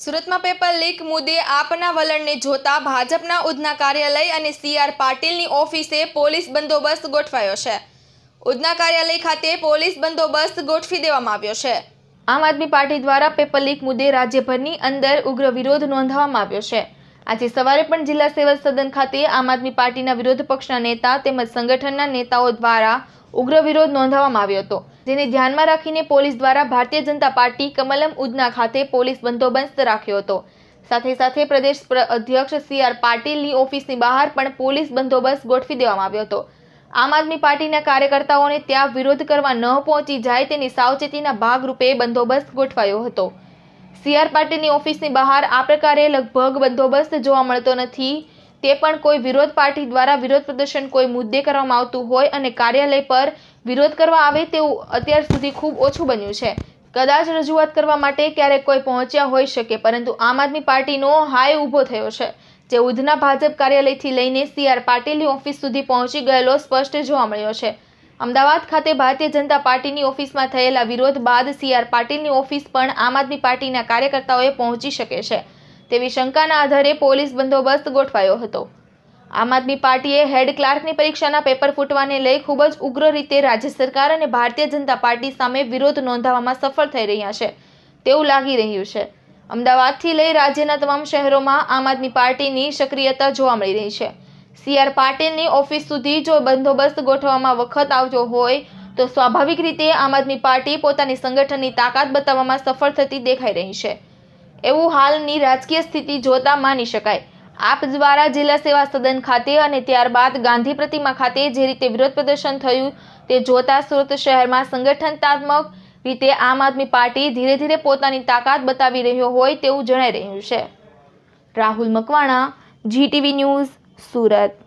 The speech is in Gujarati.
સુરતમાં પેપર લીક મુદ્દે આપના વલણને જોતા ભાજપના ઉધના કાર્યાલય અને સીઆર પાટીલની ઓફિસે પોલીસ બંદોબસ્ત ગોઠવાયો છે ઉધના કાર્યાલય ખાતે પોલીસ બંદોબસ્ત ગોઠવી દેવામાં આવ્યો છે આમ આદમી પાર્ટી દ્વારા પેપર લીક મુદ્દે રાજ્યભરની અંદર ઉગ્ર વિરોધ નોંધાવવામાં આવ્યો છે આજે સવારે પણ જિલ્લા સેવલ સદન ખાતે આમ આદમી પાર્ટીના વિરોધ પક્ષના નેતા તેમજ સંગઠનના નેતાઓ દ્વારા ઉગ્ર વિરોધ નોંધાવવામાં આવ્યો હતો જેને ધ્યાનમાં રાખીને પોલીસ દ્વારા ભારતીય જનતા પાર્ટી કમલમ ઉદના ખાતે પોલીસ બંદોબસ્ત રાખ્યો હતો સાથે સાથે પ્રદેશ અધ્યક્ષ સી આર પાટીલની ઓફિસની બહાર પણ પોલીસ બંદોબસ્ત ગોઠવી દેવામાં આવ્યો હતો આમ આદમી પાર્ટીના કાર્યકર્તાઓને ત્યાં વિરોધ કરવા ન પહોંચી જાય તેની સાવચેતીના ભાગરૂપે બંદોબસ્ત ગોઠવાયો હતો સી આર પાટીલની ઓફિસની બહાર આ પ્રકારે લગભગ બંદોબસ્ત જોવા મળતો નથી તે પણ કોઈ વિરોધ પાર્ટી દ્વારા વિરોધ પ્રદર્શન કોઈ મુદ્દે કરવામાં આવતું હોય અને કાર્યાલય પર વિરોધ કરવા આવે તેવું અત્યાર સુધી ખૂબ ઓછું બન્યું છે કદાચ રજૂઆત કરવા માટે ક્યારેક કોઈ પહોંચ્યા હોઈ શકે પરંતુ આમ આદમી પાર્ટીનો હાય ઊભો થયો છે જે ઉધના ભાજપ કાર્યાલયથી લઈને સીઆર પાટીલની ઓફિસ સુધી પહોંચી ગયેલો સ્પષ્ટ જોવા મળ્યો છે અમદાવાદ ખાતે ભારતીય જનતા પાર્ટીની ઓફિસમાં થયેલા વિરોધ બાદ સીઆર પાટીલની ઓફિસ પણ આમ આદમી પાર્ટીના કાર્યકર્તાઓએ પહોંચી શકે છે તેવી શંકાના આધારે પોલીસ બંદોબસ્ત ગોઠવાયો હતો આમ આદમી પાર્ટીએ હેડ ક્લાર્કની પરીક્ષાના પેપર ફૂટવાને લઈ ખૂબ જ ઉગ્ર રીતે રાજ્ય સરકાર અને ભારતીય જનતા પાર્ટી સામે વિરોધ નોંધાવવામાં સફળ થઈ રહ્યા છે તેવું લાગી રહ્યું છે અમદાવાદથી લઈ રાજ્યના તમામ શહેરોમાં આમ આદમી પાર્ટીની સક્રિયતા જોવા મળી રહી છે સીઆર આર પાટીલની ઓફિસ સુધી જો બંદોબસ્ત ગોઠવવામાં વખત આવતો હોય તો સ્વાભાવિક રીતે આમ આદમી પાર્ટી પોતાની સંગઠનની તાકાત બતાવવામાં સફળ થતી દેખાઈ રહી છે એવું હાલની રાજકીય સ્થિતિ જોતા માની શકાય આપ દ્વારા જિલ્લા સેવા સદન ખાતે અને ત્યારબાદ ગાંધી પ્રતિમા ખાતે જે રીતે વિરોધ પ્રદર્શન થયું તે જોતા સુરત શહેરમાં સંગઠનાત્મક રીતે આમ આદમી પાર્ટી ધીરે ધીરે પોતાની તાકાત બતાવી રહ્યો હોય તેવું જણાઈ રહ્યું છે રાહુલ મકવાણા જીટીવી ન્યૂઝ સુરત